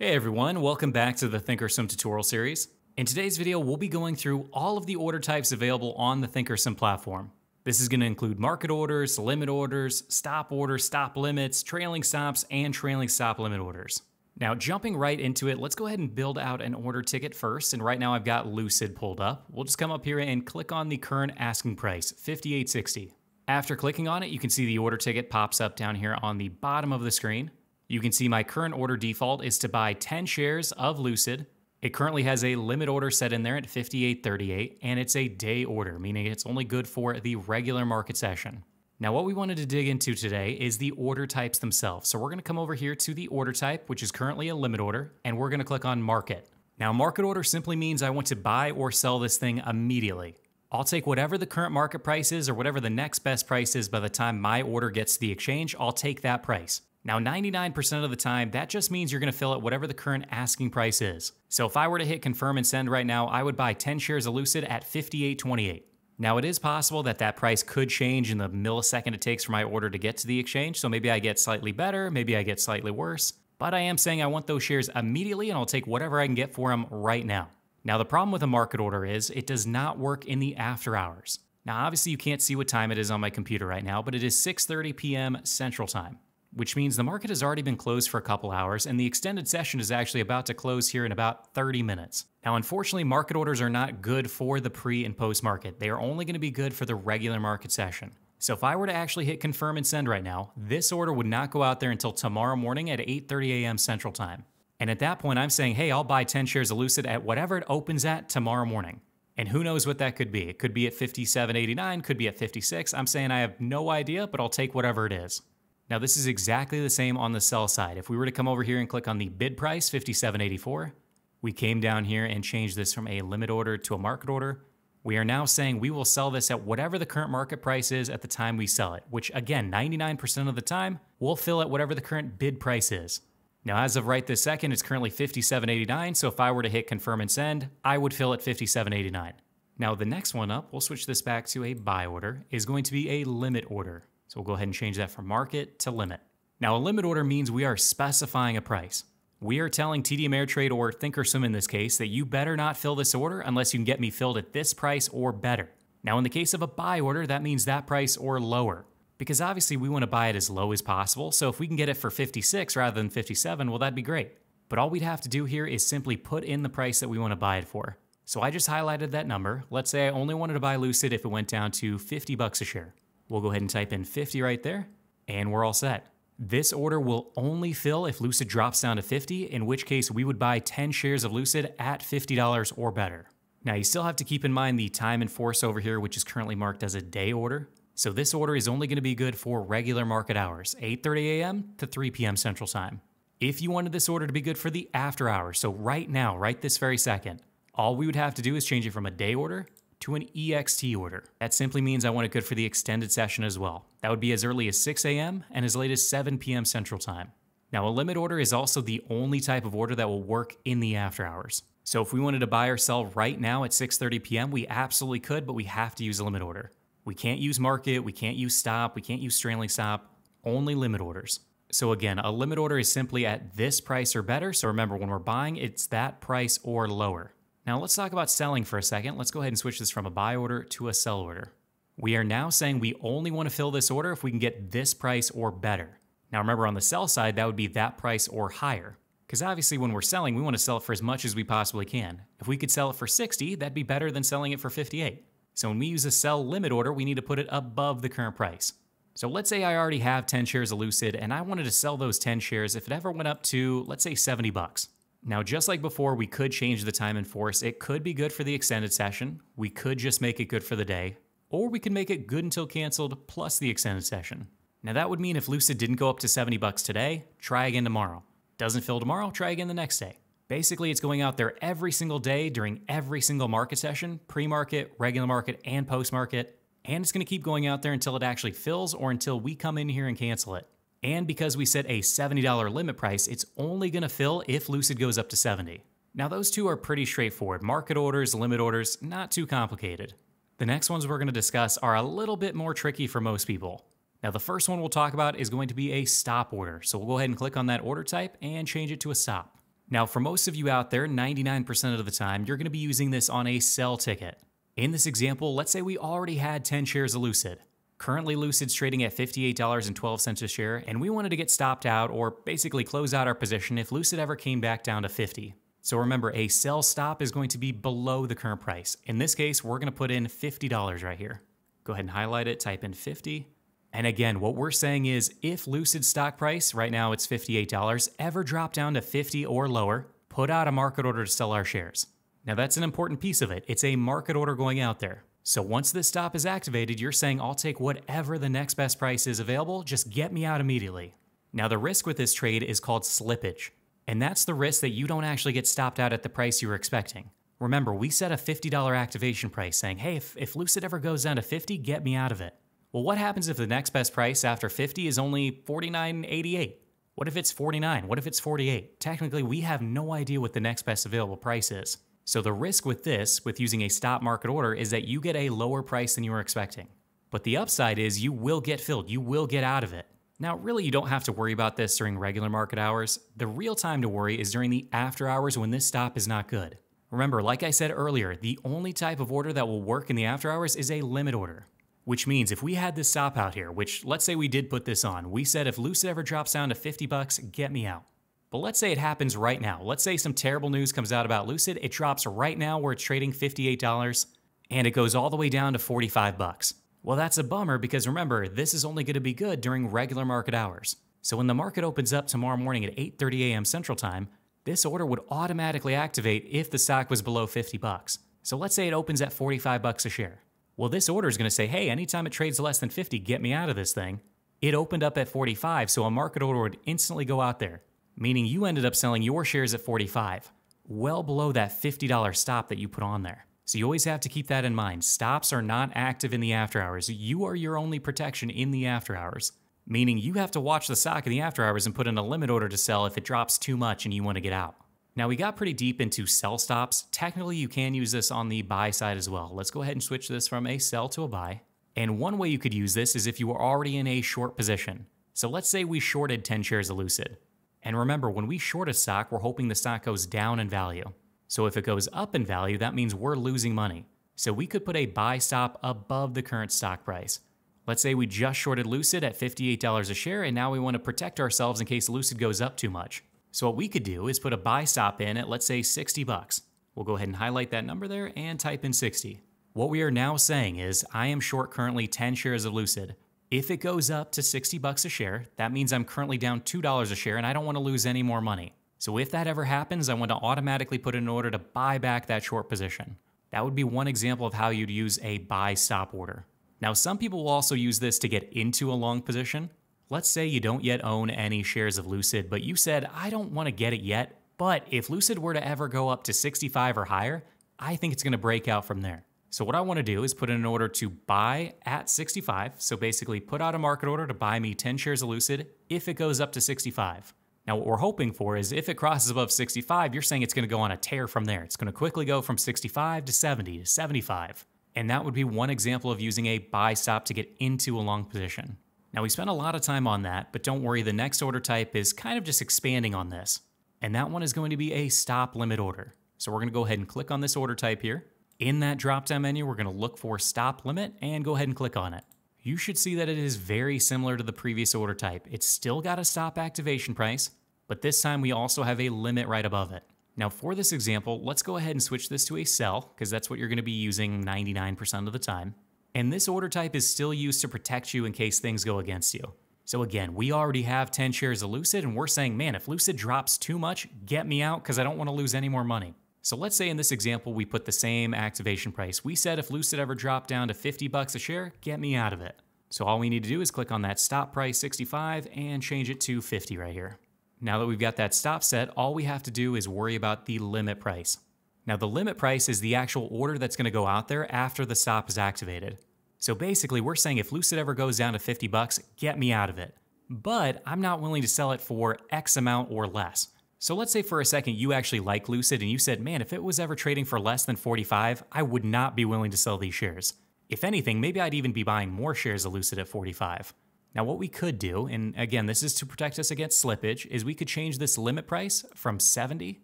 Hey everyone, welcome back to the Thinkorswim tutorial series. In today's video, we'll be going through all of the order types available on the Thinkorswim platform. This is going to include market orders, limit orders, stop orders, stop limits, trailing stops, and trailing stop limit orders. Now, jumping right into it, let's go ahead and build out an order ticket first. And right now I've got Lucid pulled up. We'll just come up here and click on the current asking price, 58.60. After clicking on it, you can see the order ticket pops up down here on the bottom of the screen. You can see my current order default is to buy 10 shares of Lucid. It currently has a limit order set in there at 58.38, and it's a day order, meaning it's only good for the regular market session. Now, what we wanted to dig into today is the order types themselves. So we're gonna come over here to the order type, which is currently a limit order, and we're gonna click on market. Now, market order simply means I want to buy or sell this thing immediately. I'll take whatever the current market price is or whatever the next best price is by the time my order gets to the exchange, I'll take that price. Now, 99% of the time, that just means you're gonna fill at whatever the current asking price is. So if I were to hit confirm and send right now, I would buy 10 shares of Lucid at 58.28. Now, it is possible that that price could change in the millisecond it takes for my order to get to the exchange. So maybe I get slightly better, maybe I get slightly worse. But I am saying I want those shares immediately and I'll take whatever I can get for them right now. Now, the problem with a market order is it does not work in the after hours. Now, obviously you can't see what time it is on my computer right now, but it is 6.30 p.m. Central Time which means the market has already been closed for a couple hours and the extended session is actually about to close here in about 30 minutes. Now, unfortunately, market orders are not good for the pre and post market. They are only going to be good for the regular market session. So if I were to actually hit confirm and send right now, this order would not go out there until tomorrow morning at 8:30 a.m. Central Time. And at that point, I'm saying, "Hey, I'll buy 10 shares of Lucid at whatever it opens at tomorrow morning." And who knows what that could be? It could be at 57.89, could be at 56. I'm saying I have no idea, but I'll take whatever it is. Now this is exactly the same on the sell side. If we were to come over here and click on the bid price, 5784, we came down here and changed this from a limit order to a market order. We are now saying we will sell this at whatever the current market price is at the time we sell it, which again, 99% of the time, we'll fill at whatever the current bid price is. Now, as of right this second, it's currently 57.89, so if I were to hit confirm and send, I would fill at 57.89. Now, the next one up, we'll switch this back to a buy order, is going to be a limit order. So we'll go ahead and change that from market to limit. Now a limit order means we are specifying a price. We are telling TD Ameritrade or Thinkorswim in this case that you better not fill this order unless you can get me filled at this price or better. Now in the case of a buy order, that means that price or lower. Because obviously we want to buy it as low as possible, so if we can get it for 56 rather than 57, well that'd be great. But all we'd have to do here is simply put in the price that we want to buy it for. So I just highlighted that number. Let's say I only wanted to buy Lucid if it went down to 50 bucks a share. We'll go ahead and type in 50 right there, and we're all set. This order will only fill if Lucid drops down to 50, in which case we would buy 10 shares of Lucid at $50 or better. Now you still have to keep in mind the time and force over here, which is currently marked as a day order. So this order is only gonna be good for regular market hours, 8.30 a.m. to 3 p.m. Central Time. If you wanted this order to be good for the after hours, so right now, right this very second, all we would have to do is change it from a day order to an EXT order. That simply means I want it good for the extended session as well. That would be as early as 6 a.m. and as late as 7 p.m. Central Time. Now, a limit order is also the only type of order that will work in the after hours. So if we wanted to buy or sell right now at 6.30 p.m., we absolutely could, but we have to use a limit order. We can't use market, we can't use stop, we can't use trailing stop, only limit orders. So again, a limit order is simply at this price or better. So remember, when we're buying, it's that price or lower. Now let's talk about selling for a second. Let's go ahead and switch this from a buy order to a sell order. We are now saying we only want to fill this order if we can get this price or better. Now remember on the sell side, that would be that price or higher. Because obviously when we're selling, we want to sell it for as much as we possibly can. If we could sell it for 60, that'd be better than selling it for 58. So when we use a sell limit order, we need to put it above the current price. So let's say I already have 10 shares of Lucid and I wanted to sell those 10 shares if it ever went up to, let's say 70 bucks. Now, just like before, we could change the time and force. It could be good for the extended session. We could just make it good for the day. Or we could make it good until canceled plus the extended session. Now that would mean if Lucid didn't go up to 70 bucks today, try again tomorrow. Doesn't fill tomorrow, try again the next day. Basically, it's going out there every single day during every single market session, pre-market, regular market, and post-market, and it's gonna keep going out there until it actually fills or until we come in here and cancel it. And because we set a $70 limit price, it's only gonna fill if Lucid goes up to 70. Now those two are pretty straightforward. Market orders, limit orders, not too complicated. The next ones we're gonna discuss are a little bit more tricky for most people. Now the first one we'll talk about is going to be a stop order. So we'll go ahead and click on that order type and change it to a stop. Now for most of you out there, 99% of the time, you're gonna be using this on a sell ticket. In this example, let's say we already had 10 shares of Lucid. Currently, Lucid's trading at $58.12 a share, and we wanted to get stopped out or basically close out our position if Lucid ever came back down to 50. So remember, a sell stop is going to be below the current price. In this case, we're gonna put in $50 right here. Go ahead and highlight it, type in 50. And again, what we're saying is if Lucid stock price, right now it's $58, ever drop down to 50 or lower, put out a market order to sell our shares. Now that's an important piece of it. It's a market order going out there. So once this stop is activated, you're saying, I'll take whatever the next best price is available, just get me out immediately. Now the risk with this trade is called slippage, and that's the risk that you don't actually get stopped out at the price you were expecting. Remember, we set a $50 activation price saying, hey, if, if Lucid ever goes down to 50, get me out of it. Well, what happens if the next best price after 50 is only 49.88? What if it's 49? What if it's 48? Technically, we have no idea what the next best available price is. So the risk with this, with using a stop market order, is that you get a lower price than you were expecting. But the upside is you will get filled, you will get out of it. Now, really, you don't have to worry about this during regular market hours. The real time to worry is during the after hours when this stop is not good. Remember, like I said earlier, the only type of order that will work in the after hours is a limit order. Which means if we had this stop out here, which let's say we did put this on, we said if Lucid ever drops down to 50 bucks, get me out. But let's say it happens right now. Let's say some terrible news comes out about Lucid. It drops right now where it's trading $58 and it goes all the way down to 45 bucks. Well, that's a bummer because remember, this is only going to be good during regular market hours. So when the market opens up tomorrow morning at 8:30 a.m. Central Time, this order would automatically activate if the stock was below 50 bucks. So let's say it opens at 45 bucks a share. Well, this order is going to say, "Hey, anytime it trades less than 50, get me out of this thing." It opened up at 45, so a market order would instantly go out there meaning you ended up selling your shares at 45, well below that $50 stop that you put on there. So you always have to keep that in mind. Stops are not active in the after hours. You are your only protection in the after hours, meaning you have to watch the stock in the after hours and put in a limit order to sell if it drops too much and you want to get out. Now we got pretty deep into sell stops. Technically, you can use this on the buy side as well. Let's go ahead and switch this from a sell to a buy. And one way you could use this is if you were already in a short position. So let's say we shorted 10 shares of Lucid. And remember, when we short a stock, we're hoping the stock goes down in value. So if it goes up in value, that means we're losing money. So we could put a buy stop above the current stock price. Let's say we just shorted Lucid at $58 a share and now we want to protect ourselves in case Lucid goes up too much. So what we could do is put a buy stop in at let's say 60 bucks. We'll go ahead and highlight that number there and type in 60. What we are now saying is I am short currently 10 shares of Lucid. If it goes up to 60 bucks a share, that means I'm currently down $2 a share and I don't want to lose any more money. So if that ever happens, I want to automatically put in an order to buy back that short position. That would be one example of how you'd use a buy stop order. Now, some people will also use this to get into a long position. Let's say you don't yet own any shares of Lucid, but you said, I don't want to get it yet, but if Lucid were to ever go up to 65 or higher, I think it's going to break out from there. So what I want to do is put in an order to buy at 65. So basically put out a market order to buy me 10 shares of Lucid if it goes up to 65. Now what we're hoping for is if it crosses above 65, you're saying it's going to go on a tear from there. It's going to quickly go from 65 to 70 to 75. And that would be one example of using a buy stop to get into a long position. Now we spent a lot of time on that, but don't worry, the next order type is kind of just expanding on this. And that one is going to be a stop limit order. So we're gonna go ahead and click on this order type here. In that drop-down menu, we're gonna look for stop limit and go ahead and click on it. You should see that it is very similar to the previous order type. It's still got a stop activation price, but this time we also have a limit right above it. Now for this example, let's go ahead and switch this to a sell because that's what you're gonna be using 99% of the time. And this order type is still used to protect you in case things go against you. So again, we already have 10 shares of Lucid and we're saying, man, if Lucid drops too much, get me out because I don't want to lose any more money. So let's say in this example, we put the same activation price. We said if Lucid ever dropped down to 50 bucks a share, get me out of it. So all we need to do is click on that stop price 65 and change it to 50 right here. Now that we've got that stop set, all we have to do is worry about the limit price. Now the limit price is the actual order that's gonna go out there after the stop is activated. So basically we're saying if Lucid ever goes down to 50 bucks, get me out of it. But I'm not willing to sell it for X amount or less. So let's say for a second you actually like Lucid and you said, man, if it was ever trading for less than 45, I would not be willing to sell these shares. If anything, maybe I'd even be buying more shares of Lucid at 45. Now, what we could do, and again, this is to protect us against slippage, is we could change this limit price from 70.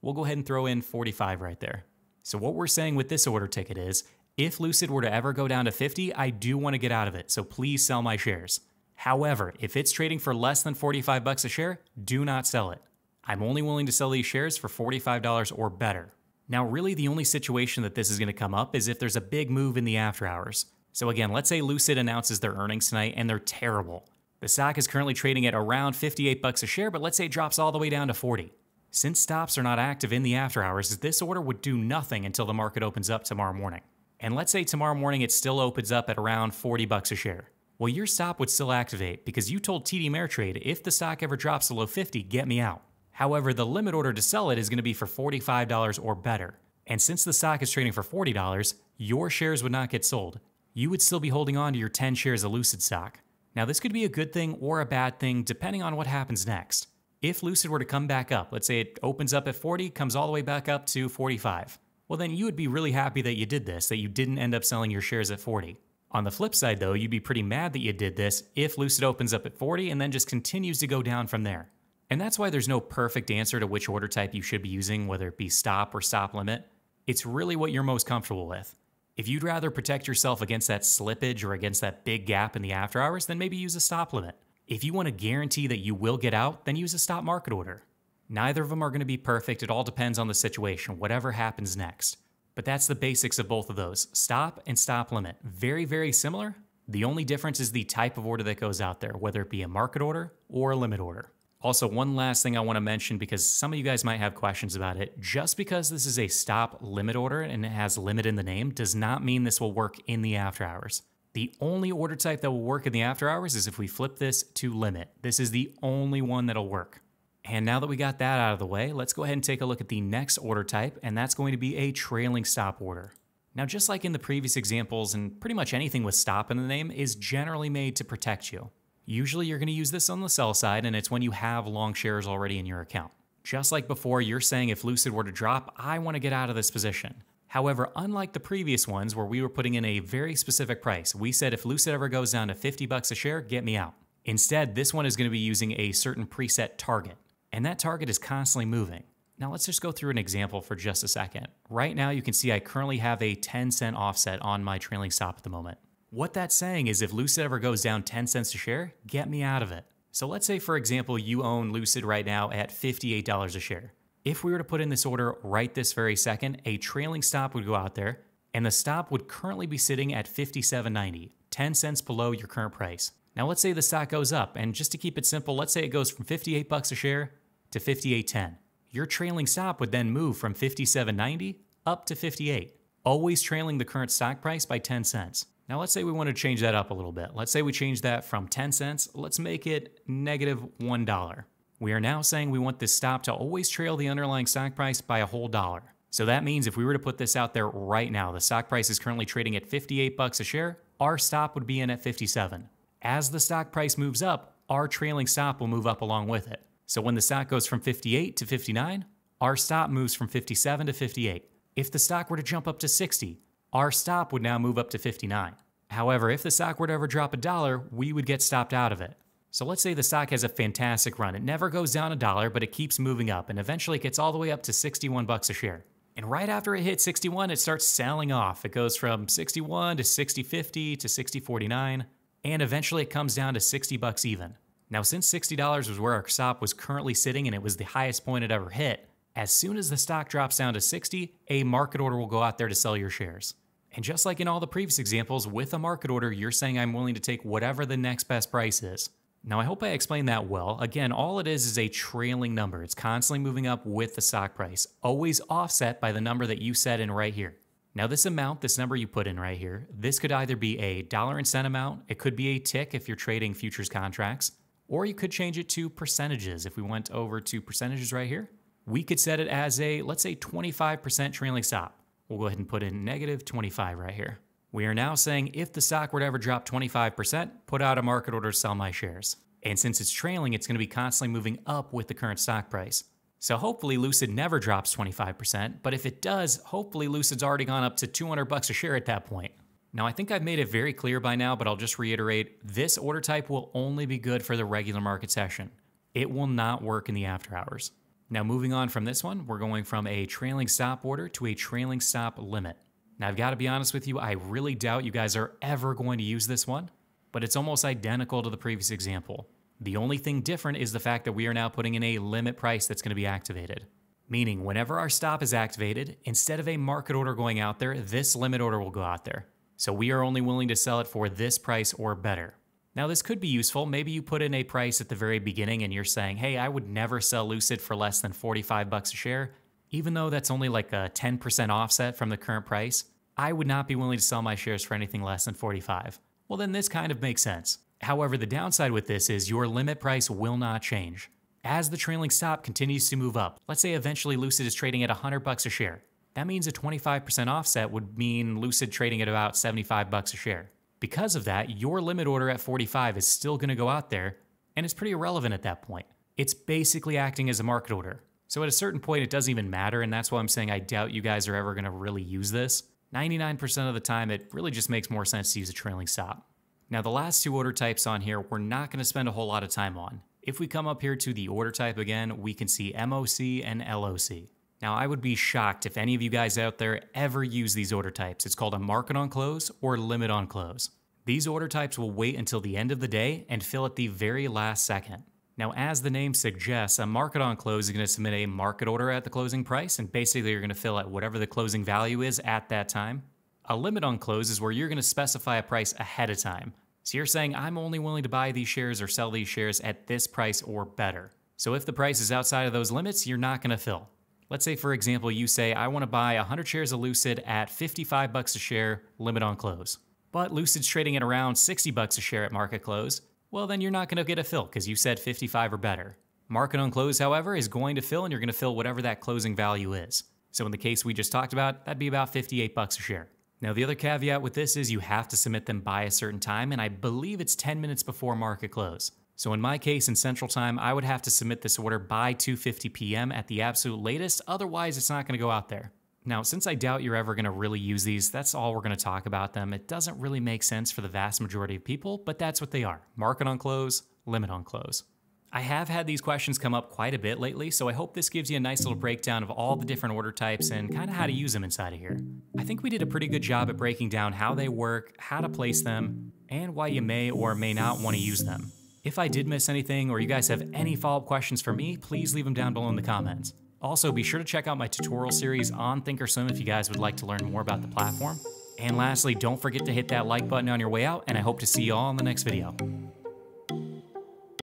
We'll go ahead and throw in 45 right there. So what we're saying with this order ticket is, if Lucid were to ever go down to 50, I do want to get out of it, so please sell my shares. However, if it's trading for less than 45 bucks a share, do not sell it. I'm only willing to sell these shares for $45 or better. Now, really, the only situation that this is going to come up is if there's a big move in the after hours. So, again, let's say Lucid announces their earnings tonight and they're terrible. The stock is currently trading at around 58 bucks a share, but let's say it drops all the way down to 40. Since stops are not active in the after hours, this order would do nothing until the market opens up tomorrow morning. And let's say tomorrow morning it still opens up at around 40 bucks a share. Well, your stop would still activate because you told TD Ameritrade if the stock ever drops below 50, get me out. However, the limit order to sell it is going to be for $45 or better. And since the stock is trading for $40, your shares would not get sold. You would still be holding on to your 10 shares of Lucid stock. Now, this could be a good thing or a bad thing depending on what happens next. If Lucid were to come back up, let's say it opens up at 40, comes all the way back up to 45, well, then you would be really happy that you did this, that you didn't end up selling your shares at 40. On the flip side, though, you'd be pretty mad that you did this if Lucid opens up at 40 and then just continues to go down from there. And that's why there's no perfect answer to which order type you should be using, whether it be stop or stop limit. It's really what you're most comfortable with. If you'd rather protect yourself against that slippage or against that big gap in the after hours, then maybe use a stop limit. If you want to guarantee that you will get out, then use a stop market order. Neither of them are going to be perfect. It all depends on the situation, whatever happens next. But that's the basics of both of those stop and stop limit. Very, very similar. The only difference is the type of order that goes out there, whether it be a market order or a limit order. Also, one last thing I want to mention because some of you guys might have questions about it. Just because this is a stop limit order and it has limit in the name does not mean this will work in the after hours. The only order type that will work in the after hours is if we flip this to limit. This is the only one that'll work. And now that we got that out of the way, let's go ahead and take a look at the next order type, and that's going to be a trailing stop order. Now, just like in the previous examples, and pretty much anything with stop in the name is generally made to protect you. Usually you're going to use this on the sell side, and it's when you have long shares already in your account. Just like before, you're saying if Lucid were to drop, I want to get out of this position. However, unlike the previous ones where we were putting in a very specific price, we said if Lucid ever goes down to 50 bucks a share, get me out. Instead, this one is going to be using a certain preset target, and that target is constantly moving. Now let's just go through an example for just a second. Right now you can see I currently have a 10 cent offset on my trailing stop at the moment. What that's saying is if Lucid ever goes down 10 cents a share, get me out of it. So let's say, for example, you own Lucid right now at $58 a share. If we were to put in this order right this very second, a trailing stop would go out there, and the stop would currently be sitting at $57.90, 10 cents below your current price. Now let's say the stock goes up, and just to keep it simple, let's say it goes from 58 bucks a share to 58.10. Your trailing stop would then move from 57.90 up to 58, always trailing the current stock price by 10 cents. Now let's say we want to change that up a little bit. Let's say we change that from 10 cents, let's make it negative $1. We are now saying we want this stop to always trail the underlying stock price by a whole dollar. So that means if we were to put this out there right now, the stock price is currently trading at 58 bucks a share, our stop would be in at 57. As the stock price moves up, our trailing stop will move up along with it. So when the stock goes from 58 to 59, our stop moves from 57 to 58. If the stock were to jump up to 60, our stop would now move up to 59. However, if the stock were to ever drop a dollar, we would get stopped out of it. So let's say the stock has a fantastic run. It never goes down a dollar, but it keeps moving up and eventually gets all the way up to 61 bucks a share. And right after it hits 61, it starts selling off. It goes from 61 to 60.50 to 60.49, and eventually it comes down to 60 bucks even. Now, since $60 was where our stop was currently sitting and it was the highest point it ever hit, as soon as the stock drops down to 60, a market order will go out there to sell your shares. And just like in all the previous examples, with a market order, you're saying I'm willing to take whatever the next best price is. Now, I hope I explained that well. Again, all it is is a trailing number. It's constantly moving up with the stock price, always offset by the number that you set in right here. Now, this amount, this number you put in right here, this could either be a dollar and cent amount, it could be a tick if you're trading futures contracts, or you could change it to percentages. If we went over to percentages right here, we could set it as a, let's say 25% trailing stop. We'll go ahead and put in negative 25 right here. We are now saying if the stock were to ever drop 25%, put out a market order to sell my shares. And since it's trailing, it's gonna be constantly moving up with the current stock price. So hopefully Lucid never drops 25%, but if it does, hopefully Lucid's already gone up to 200 bucks a share at that point. Now I think I've made it very clear by now, but I'll just reiterate, this order type will only be good for the regular market session. It will not work in the after hours. Now moving on from this one, we're going from a trailing stop order to a trailing stop limit. Now I've got to be honest with you, I really doubt you guys are ever going to use this one, but it's almost identical to the previous example. The only thing different is the fact that we are now putting in a limit price that's going to be activated. Meaning, whenever our stop is activated, instead of a market order going out there, this limit order will go out there. So we are only willing to sell it for this price or better. Now, this could be useful. Maybe you put in a price at the very beginning and you're saying, hey, I would never sell Lucid for less than 45 bucks a share, even though that's only like a 10% offset from the current price. I would not be willing to sell my shares for anything less than 45. Well, then this kind of makes sense. However, the downside with this is your limit price will not change. As the trailing stop continues to move up, let's say eventually Lucid is trading at 100 bucks a share. That means a 25% offset would mean Lucid trading at about 75 bucks a share. Because of that, your limit order at 45 is still going to go out there, and it's pretty irrelevant at that point. It's basically acting as a market order. So at a certain point, it doesn't even matter, and that's why I'm saying I doubt you guys are ever going to really use this. 99% of the time, it really just makes more sense to use a trailing stop. Now, the last two order types on here, we're not going to spend a whole lot of time on. If we come up here to the order type again, we can see MOC and LOC. Now, I would be shocked if any of you guys out there ever use these order types. It's called a market on close or limit on close. These order types will wait until the end of the day and fill at the very last second. Now, as the name suggests, a market on close is going to submit a market order at the closing price, and basically you're going to fill at whatever the closing value is at that time. A limit on close is where you're going to specify a price ahead of time. So you're saying, I'm only willing to buy these shares or sell these shares at this price or better. So if the price is outside of those limits, you're not going to fill. Let's say, for example, you say, I want to buy 100 shares of Lucid at 55 bucks a share, limit on close. But Lucid's trading at around 60 bucks a share at market close. Well, then you're not going to get a fill because you said 55 or better. Market on close, however, is going to fill and you're going to fill whatever that closing value is. So in the case we just talked about, that'd be about 58 bucks a share. Now, the other caveat with this is you have to submit them by a certain time, and I believe it's 10 minutes before market close. So in my case, in Central Time, I would have to submit this order by 2.50 p.m. at the absolute latest, otherwise it's not gonna go out there. Now, since I doubt you're ever gonna really use these, that's all we're gonna talk about them. It doesn't really make sense for the vast majority of people, but that's what they are. Market on close, limit on close. I have had these questions come up quite a bit lately, so I hope this gives you a nice little breakdown of all the different order types and kind of how to use them inside of here. I think we did a pretty good job at breaking down how they work, how to place them, and why you may or may not want to use them. If I did miss anything or you guys have any follow-up questions for me, please leave them down below in the comments. Also, be sure to check out my tutorial series on Thinkorswim if you guys would like to learn more about the platform. And lastly, don't forget to hit that like button on your way out, and I hope to see you all in the next video.